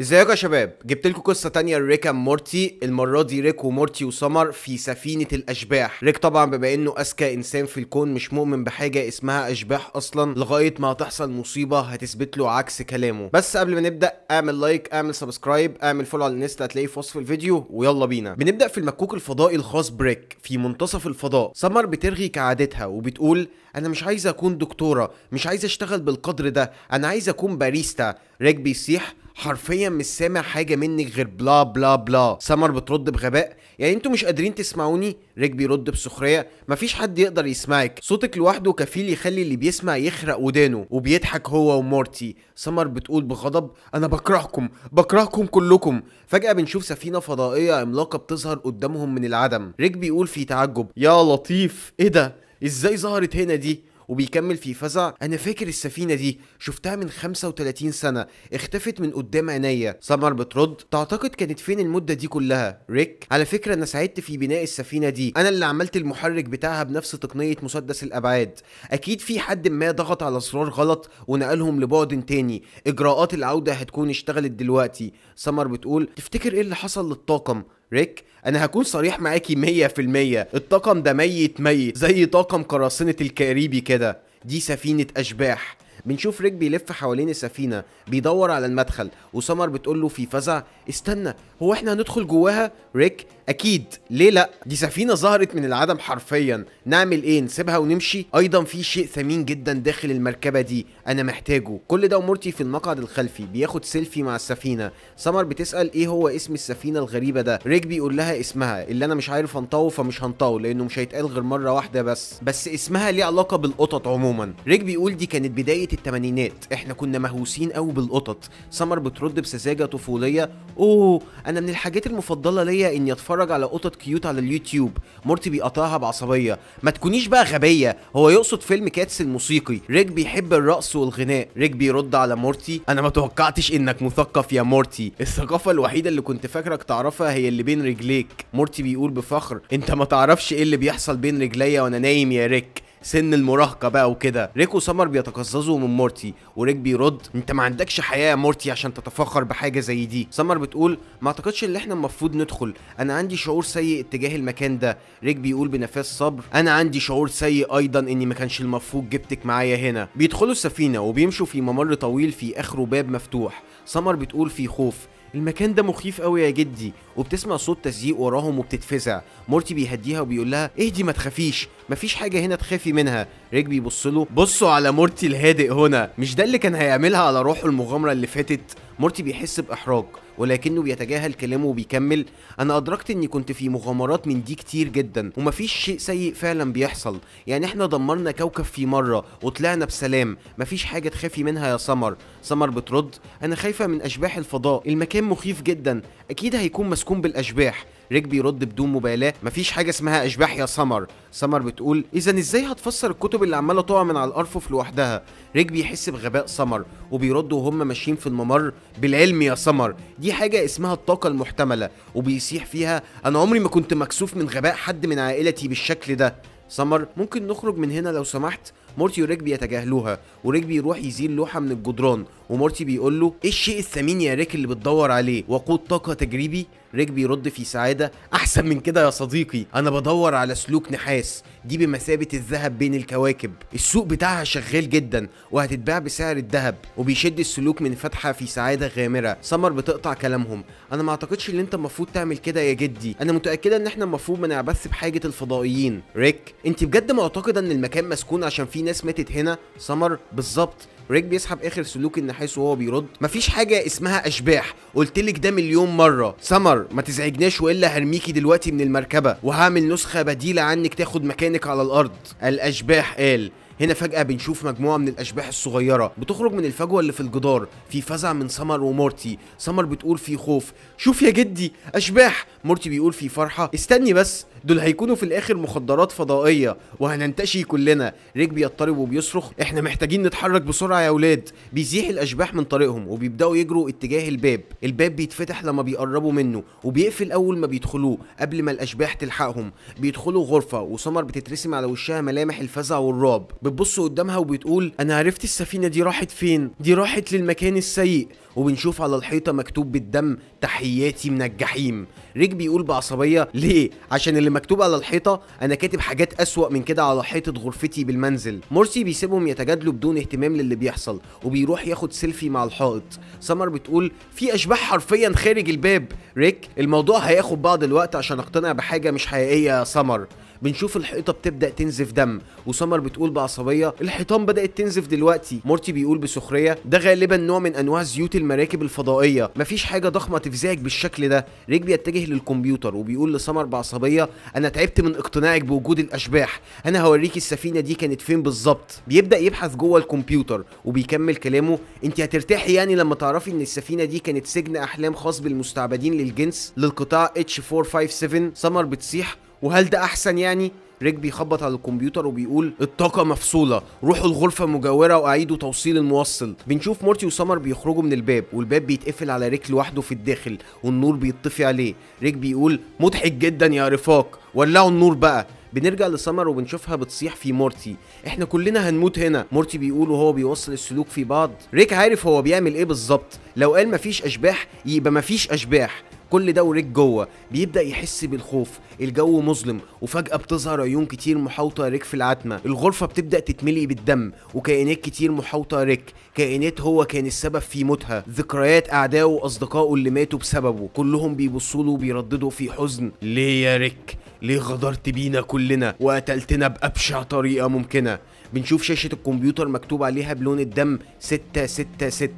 ازيكم يا شباب جبت لكم قصه تانية لريكا مورتي المره دي ريك ومورتي وسمر في سفينه الاشباح ريك طبعا بما انه اذكى انسان في الكون مش مؤمن بحاجه اسمها اشباح اصلا لغايه ما هتحصل مصيبه هتثبت له عكس كلامه بس قبل ما نبدا اعمل لايك اعمل سبسكرايب اعمل فولو على الانستا هتلاقيه في وصف الفيديو ويلا بينا بنبدا في المكوك الفضائي الخاص بريك في منتصف الفضاء سمر بترغي كعادتها وبتقول انا مش عايزه اكون دكتوره مش عايزه اشتغل بالقدر ده انا عايزه اكون باريستا ريك بيصيح حرفيا مش سامع حاجه منك غير بلا بلا بلا سمر بترد بغباء يعني انتوا مش قادرين تسمعوني ريك بيرد بسخريه مفيش حد يقدر يسمعك صوتك لوحده كفيل يخلي اللي بيسمع يخرق ودانه وبيضحك هو ومورتي سمر بتقول بغضب انا بكرهكم بكرهكم كلكم فجاه بنشوف سفينه فضائيه عملاقه بتظهر قدامهم من العدم ريك بيقول في تعجب يا لطيف ايه ده ازاي ظهرت هنا دي وبيكمل في فزع انا فاكر السفينه دي شفتها من 35 سنه اختفت من قدام عينيا سمر بترد تعتقد كانت فين المده دي كلها ريك على فكره انا ساعدت في بناء السفينه دي انا اللي عملت المحرك بتاعها بنفس تقنيه مسدس الابعاد اكيد في حد ما ضغط على زرار غلط ونقلهم لبعد تاني اجراءات العوده هتكون اشتغلت دلوقتي سمر بتقول تفتكر ايه اللي حصل للطاقم ريك انا هكون صريح معاكي مية في المية الطاقم ده ميت ميت زي طاقم قراصنة الكاريبي كده دي سفينة اشباح بنشوف ريك بيلف حوالين السفينه بيدور على المدخل وسمر بتقول له في فزع استنى هو احنا هندخل جواها ريك اكيد ليه لا دي سفينه ظهرت من العدم حرفيا نعمل ايه نسيبها ونمشي ايضا في شيء ثمين جدا داخل المركبه دي انا محتاجه كل ده ومورتي في المقعد الخلفي بياخد سيلفي مع السفينه سمر بتسال ايه هو اسم السفينه الغريبه ده ريك بيقول لها اسمها اللي انا مش عارف انطقه فمش هنطقه لانه مش هيتقال غير مره واحده بس بس اسمها ليه علاقه بالقطط عموما ريك بيقول دي كانت بدايه الثمانينات احنا كنا مهووسين قوي بالقطط سمر بترد بسذاجه طفوليه اوه انا من الحاجات المفضله ليا اني اتفرج على قطط كيوت على اليوتيوب مرتي بيقطعها بعصبيه ما تكونيش بقى غبيه هو يقصد فيلم كاتس الموسيقي ريك بيحب الرقص والغناء ريك بيرد على مورتي انا ما توقعتش انك مثقف يا مورتي الثقافه الوحيده اللي كنت فاكرك تعرفها هي اللي بين رجليك مورتي بيقول بفخر انت ما تعرفش ايه اللي بيحصل بين رجليا وانا نايم يا ريك سن المراهقه بقى وكده ريك وسمر بيتقززوا من مورتي وريك بيرد انت ما عندكش حياه يا مورتي عشان تتفخر بحاجه زي دي سمر بتقول ما اعتقدش ان احنا المفروض ندخل انا عندي شعور سيء اتجاه المكان ده ريك بيقول بنفاس صبر انا عندي شعور سيء ايضا اني ما كانش المفروض جبتك معايا هنا بيدخلوا السفينه وبيمشوا في ممر طويل في اخره باب مفتوح سمر بتقول في خوف المكان ده مخيف قوي يا جدي وبتسمع صوت تزييق وراهم وبتتفزع مورتي بيهديها وبيقول لها اهدي ما تخافيش مفيش حاجه هنا تخافي منها ريك بيبص له بصوا على مورتي الهادئ هنا مش ده اللي كان هيعملها على روحه المغامره اللي فاتت مورتي بيحس بإحراج ولكنه بيتجاهل كلامه وبيكمل انا ادركت اني كنت في مغامرات من دي كتير جدا ومفيش شيء سيء فعلا بيحصل يعني احنا دمرنا كوكب في مره وطلعنا بسلام مفيش حاجه تخافي منها يا سمر سمر بترد انا خايفه من اشباح الفضاء المكان مخيف جدا اكيد هيكون مسكون بالاشباح ريك بيرد بدون مبالاه مفيش حاجه اسمها اشباح يا سمر سمر بتقول اذا ازاي هتفسر الكتب اللي عماله تقع من على الارفف لوحدها ريك بيحس بغباء سمر وبيرد وهم ماشيين في الممر بالعلم يا سمر دي حاجه اسمها الطاقه المحتمله وبيصيح فيها انا عمري ما كنت مكسوف من غباء حد من عائلتي بالشكل ده سمر ممكن نخرج من هنا لو سمحت مورتي وريك بيتجاهلوها وريك بيروح يزيل لوحه من الجدران ومورتي بيقول له ايه الشيء الثمين يا ريك اللي بتدور عليه وقود طاقه تجريبي ريك بيرد في سعاده احسن من كده يا صديقي انا بدور على سلوك نحاس دي بمثابه الذهب بين الكواكب السوق بتاعها شغال جدا وهتتباع بسعر الذهب وبيشد السلوك من فتحه في سعاده غامره سمر بتقطع كلامهم انا ما اعتقدش ان انت المفروض تعمل كده يا جدي انا متاكده ان احنا المفروض ما نعبث بحاجه الفضائيين ريك انت بجد معتقده ان المكان مسكون عشان في ناس ماتت هنا سمر بالظبط ريك بيسحب اخر سلوك النحاس وهو بيرد مفيش حاجه اسمها اشباح قلت لك ده مليون مره سمر ما تزعجناش والا هرميكي دلوقتي من المركبه وهعمل نسخه بديله عنك تاخد مكانك على الارض الاشباح قال هنا فجأة بنشوف مجموعة من الأشباح الصغيرة بتخرج من الفجوة اللي في الجدار في فزع من سمر ومورتي سمر بتقول في خوف شوف يا جدي أشباح مورتي بيقول في فرحة استني بس دول هيكونوا في الآخر مخدرات فضائية وهننتشي كلنا ريك بيضطرب وبيصرخ احنا محتاجين نتحرك بسرعة يا ولاد بيزيح الأشباح من طريقهم وبيبدأوا يجروا اتجاه الباب الباب بيتفتح لما بيقربوا منه وبيقفل أول ما بيدخلوه قبل ما الأشباح تلحقهم بيدخلوا غرفة وسمر بتترسم على وشها ملامح الفزع والرعب بتبص قدامها وبتقول انا عرفت السفينه دي راحت فين دي راحت للمكان السيء وبنشوف على الحيطه مكتوب بالدم تحياتي من الجحيم ريك بيقول بعصبيه ليه عشان اللي مكتوب على الحيطه انا كاتب حاجات اسوا من كده على حيطه غرفتي بالمنزل مورسي بيسيبهم يتجادلوا بدون اهتمام للي بيحصل وبيروح ياخد سيلفي مع الحائط سمر بتقول في اشباح حرفيا خارج الباب ريك الموضوع هياخد بعض الوقت عشان اقتنع بحاجه مش حقيقيه يا سمر بنشوف الحيطه بتبدا تنزف دم وسمر بتقول بعصبيه الحيطان بدات تنزف دلوقتي مورتي بيقول بسخريه ده غالبا نوع من انواع زيوت المراكب الفضائيه مفيش حاجه ضخمه تفزعك بالشكل ده ريك بيتجه للكمبيوتر وبيقول لسمر بعصبيه انا تعبت من اقتناعك بوجود الاشباح انا هوريك السفينه دي كانت فين بالظبط بيبدا يبحث جوه الكمبيوتر وبيكمل كلامه انت هترتاحي يعني لما تعرفي ان السفينه دي كانت سجن احلام خاص بالمستعبدين للجنس للقطاع H457 سمر بتصيح وهل ده احسن يعني ريك بيخبط على الكمبيوتر وبيقول الطاقة مفصولة روحوا الغرفة المجاورة وأعيدوا توصيل الموصل بنشوف مورتي وسمر بيخرجوا من الباب والباب بيتقفل على ريك لوحده في الداخل والنور بيطفي عليه ريك بيقول مضحك جدا يا رفاق ولعوا النور بقى بنرجع لسمر وبنشوفها بتصيح في مورتي احنا كلنا هنموت هنا مورتي بيقول وهو بيوصل السلوك في بعض ريك عارف هو بيعمل ايه بالظبط لو قال مفيش اشباح يبقى مفيش اشباح كل ده وريك جوه بيبدا يحس بالخوف الجو مظلم وفجاه بتظهر عيون كتير محاوطه ريك في العتمه الغرفه بتبدا تتملي بالدم وكائنات كتير محاوطه ريك كائنات هو كان السبب في موتها ذكريات اعدائه واصدقائه اللي ماتوا بسببه كلهم بيبصوا له وبيرددوا في حزن ليه يا ريك ليه غدرت بينا كلنا وقتلتنا بابشع طريقه ممكنه بنشوف شاشة الكمبيوتر مكتوب عليها بلون الدم 666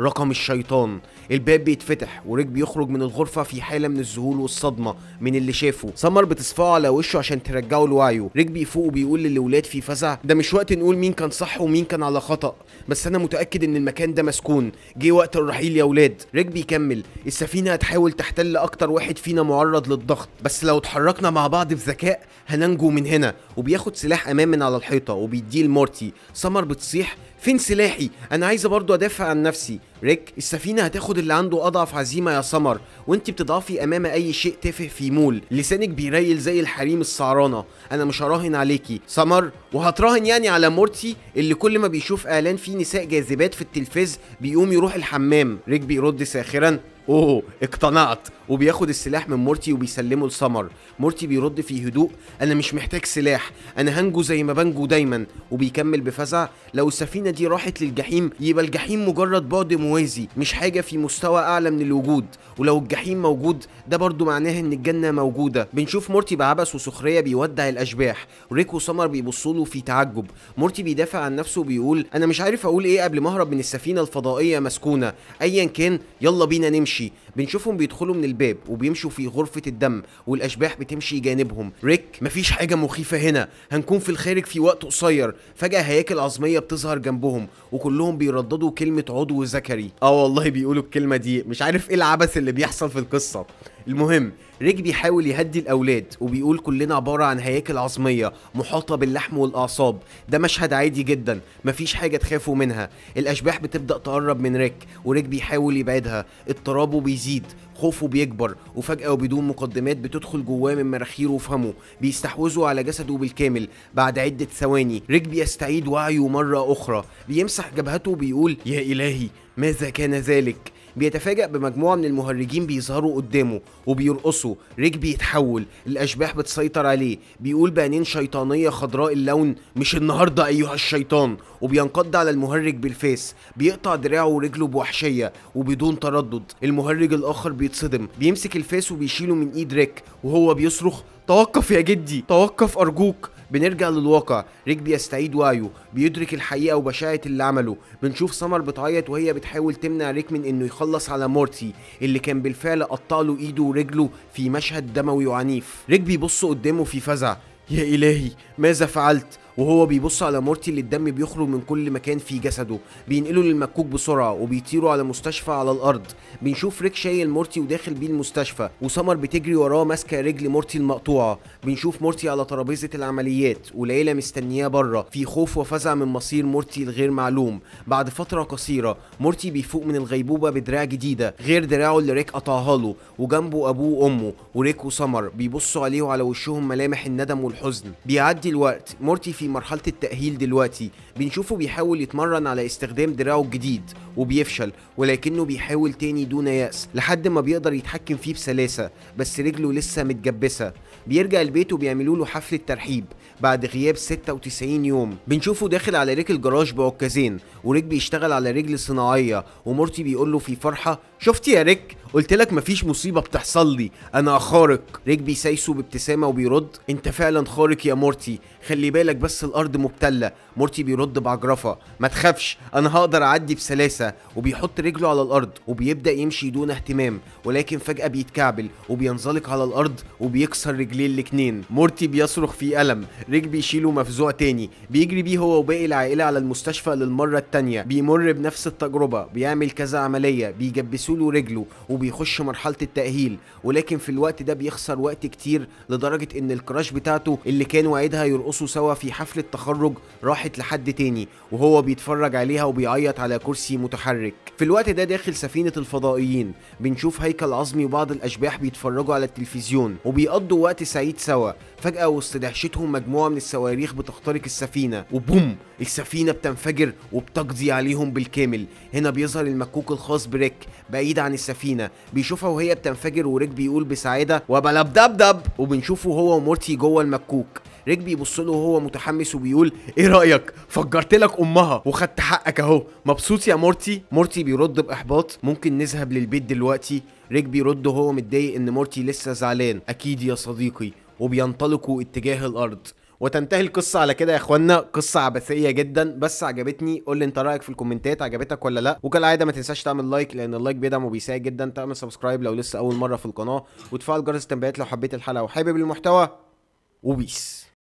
رقم الشيطان الباب بيتفتح وريك بيخرج من الغرفة في حالة من الذهول والصدمة من اللي شافه سمر بتصفعه على وشه عشان ترجعه لوعيه ريك بيفوق وبيقول للولاد في فزع ده مش وقت نقول مين كان صح ومين كان على خطأ بس انا متأكد ان المكان ده مسكون جه وقت الرحيل يا ولاد ريك بيكمل السفينة هتحاول تحتل اكتر واحد فينا معرض للضغط بس لو اتحركنا مع بعض بذكاء هننجو من هنا وبياخد سلاح امام من على الحيطة وبيديه ديل مورتي سمر بتصيح فين سلاحي انا عايزه برضو ادافع عن نفسي ريك السفينه هتاخد اللي عنده اضعف عزيمه يا سمر وانت بتضعفي امام اي شيء تافه في مول لسانك بيريل زي الحريم السعرانه انا مش هراهن عليكي سمر وهتراهن يعني على مورتي اللي كل ما بيشوف اعلان فيه نساء جاذبات في التلفاز بيقوم يروح الحمام ريك بيرد ساخرا اوه اقتنعت وبياخد السلاح من مورتي وبيسلمه لسمر مورتي بيرد في هدوء انا مش محتاج سلاح انا هنجو زي ما بنجو دايما وبيكمل بفزع لو السفينه دي راحت للجحيم يبقى الجحيم مجرد بعد موازي مش حاجه في مستوى اعلى من الوجود ولو الجحيم موجود ده برضو معناه ان الجنه موجوده بنشوف مورتي بعبس وسخريه بيودع الاشباح ريك وسمر بيبصوا له في تعجب مورتي بيدافع عن نفسه وبيقول انا مش عارف اقول ايه قبل ما اهرب من السفينه الفضائيه مسكونه ايا كان يلا بينا نمشي بيمشي بنشوفهم بيدخلوا من الباب وبيمشوا في غرفة الدم والأشباح بتمشي جانبهم ريك مفيش حاجة مخيفة هنا هنكون في الخارج في وقت قصير فجأة هياكل عظمية بتظهر جنبهم وكلهم بيرددوا كلمة عضو ذكري اه والله بيقولوا الكلمة دي مش عارف ايه العبث اللي بيحصل في القصة المهم ريك بيحاول يهدي الاولاد وبيقول كلنا عباره عن هياكل عظميه محاطه باللحم والاعصاب ده مشهد عادي جدا مفيش حاجه تخافوا منها الاشباح بتبدا تقرب من ريك وريك بيحاول يبعدها اضطرابه بيزيد خوفه بيكبر وفجأة وبدون مقدمات بتدخل جواه من مراخيره وفمه بيستحوذوا على جسده بالكامل بعد عدة ثواني ريك بيستعيد وعيه مرة أخرى بيمسح جبهته وبيقول يا إلهي ماذا كان ذلك بيتفاجئ بمجموعه من المهرجين بيظهروا قدامه وبيرقصوا ريك بيتحول الاشباح بتسيطر عليه بيقول بعينين شيطانيه خضراء اللون مش النهارده ايها الشيطان وبينقض على المهرج بالفاس بيقطع دراعه ورجله بوحشيه وبدون تردد المهرج الاخر بيتصدم بيمسك الفاس وبيشيله من ايد ريك وهو بيصرخ توقف يا جدي توقف ارجوك بنرجع للواقع ريك بيستعيد وعيه بيدرك الحقيقه وبشاعه اللي عمله بنشوف سمر بتعيط وهي بتحاول تمنع ريك من انه يخلص على مورتي اللي كان بالفعل قطع له ايده ورجله في مشهد دموي وعنيف ريك بيبص قدامه في فزع يا الهي ماذا فعلت وهو بيبص على مورتي اللي الدم بيخرج من كل مكان في جسده بينقله للمكوك بسرعه وبيطيروا على مستشفى على الارض بنشوف ريك شايل مورتي وداخل بيه المستشفى وسمر بتجري وراه ماسكه رجل مورتي المقطوعه بنشوف مورتي على ترابيزه العمليات وليلى مستنياه بره في خوف وفزع من مصير مورتي الغير معلوم بعد فتره قصيره مورتي بيفوق من الغيبوبه بدراع جديده غير دراعه اللي ريك قطعها له وجنبه ابوه وامه وريك وسمر بيبصوا عليه وعلى وشهم ملامح الندم والحزن بيعدي الوقت مورتي في في مرحله التاهيل دلوقتي بنشوفه بيحاول يتمرن على استخدام دراعه الجديد وبيفشل ولكنه بيحاول تاني دون يأس لحد ما بيقدر يتحكم فيه بسلاسه بس رجله لسه متجبسه بيرجع البيت وبيعملوا له حفله ترحيب بعد غياب 96 يوم بنشوفه داخل على ريك الجراج بعكازين وريك بيشتغل على رجل صناعيه ومورتي بيقول له في فرحه شفت يا ريك قلت لك مفيش مصيبه بتحصل لي انا خارق ريك بيسايسه بابتسامه وبيرد انت فعلا خارق يا مورتي خلي بالك بس الارض مبتله مورتي بيرد بعجرفه ما تخافش انا هقدر اعدي بسلاسه وبيحط رجله على الارض وبيبدا يمشي دون اهتمام ولكن فجاه بيتكعبل وبينزلق على الارض وبيكسر رجليه الاتنين مورتي بيصرخ في الم ريك بيشيله مفزوع تاني بيجري بيه هو وباقي العائله على المستشفى للمره التانيه بيمر بنفس التجربه بيعمل كذا عمليه بيجبس بيسوله رجله وبيخش مرحله التاهيل ولكن في الوقت ده بيخسر وقت كتير لدرجه ان الكراش بتاعته اللي كان وعدها يرقصوا سوا في حفله تخرج راحت لحد تاني وهو بيتفرج عليها وبيعيط على كرسي متحرك في الوقت ده داخل سفينه الفضائيين بنشوف هيكل عظمي وبعض الاشباح بيتفرجوا على التلفزيون وبيقضوا وقت سعيد سوا فجاه وسط دهشتهم مجموعه من الصواريخ بتخترق السفينه وبوم السفينه بتنفجر وبتقضي عليهم بالكامل هنا بيظهر المكوك الخاص بريك بعيد عن السفينه بيشوفها وهي بتنفجر وريك بيقول بسعاده دب وبنشوفه هو ومورتي جوه المكوك ريك بيبص له وهو متحمس وبيقول ايه رايك فجرت لك امها وخدت حقك اهو مبسوط يا مورتي مورتي بيرد باحباط ممكن نذهب للبيت دلوقتي ريك بيرد وهو متضايق ان مورتي لسه زعلان اكيد يا صديقي وبينطلقوا اتجاه الارض وتنتهي القصه على كده يا اخوانا قصه عبثيه جدا بس عجبتني قول لي انت رايك في الكومنتات عجبتك ولا لا وكالعاده ما تنساش تعمل لايك لان اللايك بيدعم وبيساعد جدا تعمل سبسكرايب لو لسه اول مره في القناه وتفعل جرس التنبيهات لو حبيت الحلقه وحابب المحتوى وبيس